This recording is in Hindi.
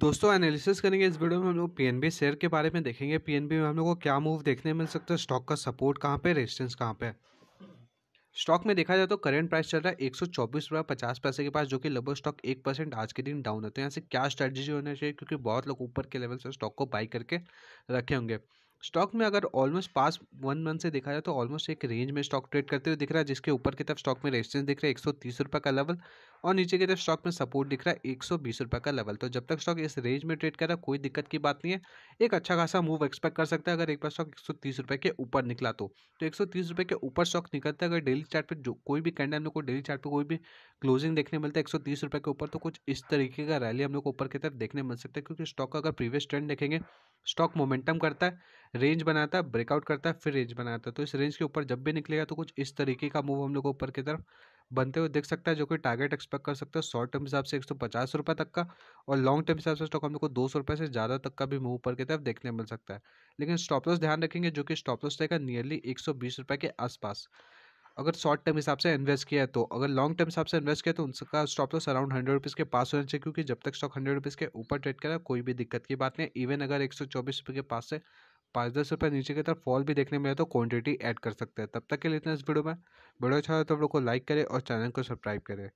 दोस्तों एनालिसिस करेंगे इस वीडियो में हम लोग पीएनबी शेयर के बारे में देखेंगे पीएनबी में हम लोग को क्या मूव देखने मिल सकता है स्टॉक का सपोर्ट कहाँ पे रेजिस्टेंस कहाँ पे स्टॉक में देखा जाए तो करंट प्राइस चल रहा है एक सौ चौबीस रुपये पचास पैसे के पास जो कि लगभग स्टॉक एक परसेंट आज के दिन डाउन होते हैं यहाँ से क्या स्ट्रेटजी होना चाहिए क्योंकि बहुत लोग ऊपर के लेवल से स्टॉक को बाई करके रखे होंगे स्टॉक में अगर ऑलमोस्ट पास वन मंथ से देखा जाए तो ऑलमोस्ट एक रेंज में स्टॉक ट्रेड करते हुए दिख रहा है जिसके ऊपर की तरफ स्टॉक में रेजिस्टेंस दिख रहा है एक सौ तीस रुपये का लेवल और नीचे की तरफ स्टॉक में सपोर्ट दिख रहा है एक सौ बीस रुपये का लेवल तो जब तक स्टॉक इस रेंज में ट्रेड कर रहा है कोई दिक्कत की बात नहीं है एक अच्छा खासा मूव एक्सपेक्ट कर सकता है अगर एक बार स्टॉक एक सौ तीस रुपये के ऊपर निकला तो, तो एक सौ तीस रुपये के ऊपर स्टॉक निकलता है अगर डेली चार्ट जो कोई भी कैंडल हम लोग को डेली चार्ट कोई भी क्लोजिंग देखने मिलता है एक सौ तीस के ऊपर तो कुछ इस तरीके का रैली हम लोग को ऊपर की तरफ देखने मिल सकता है क्योंकि स्टॉक का अगर प्रीवियस ट्रेंड देखेंगे स्टॉक मोमेंटम करता है रेंज बनाता है ब्रेकआउट करता है फिर रेंज बनाता है तो इस रेंज के ऊपर जब भी निकलेगा तो कुछ इस तरीके का मूव हम लोग ऊपर की तरफ बनते हुए देख सकता है जो कि टारगेट एक्सपेक्ट कर सकता है शॉर्ट टर्म हिसाब से एक सौ पचास रुपये तक का और लॉन्ग टर्म हिसाब से स्टॉक हम लोग को दो सौ रुपये से ज़्यादा तक का भी मूव ऊपर की तरफ देखने मिल सकता है लेकिन स्टॉप लॉस ध्यान रखेंगे जो कि स्टॉप लॉस रहेगा नियरली एक सौ बीस के आसपास अगर शॉर्ट टर्म हिसाब से इन्वेस्ट किया है तो अगर लॉन्ग टर्म हिसाब से इन्वेस्ट किया तो उनका stop loss around hundred rupees के पास होना चाहिए क्योंकि जब तक स्टॉक हंड्रेड रुपीज़ के ऊपर ट्रेड करा कोई भी दिक्कत की बात नहीं इवन अगर एक सौ चौबीस रुपये के पास से पाँच दस रुपये नीचे की तरफ फॉल भी देखने मिले तो क्वांटिटी ऐड कर सकते हैं तब तक के लिए इतना इस वीडियो में वीडियो अच्छा हो तो आप लोग को लाइक करें और चैनल को सब्सक्राइब करें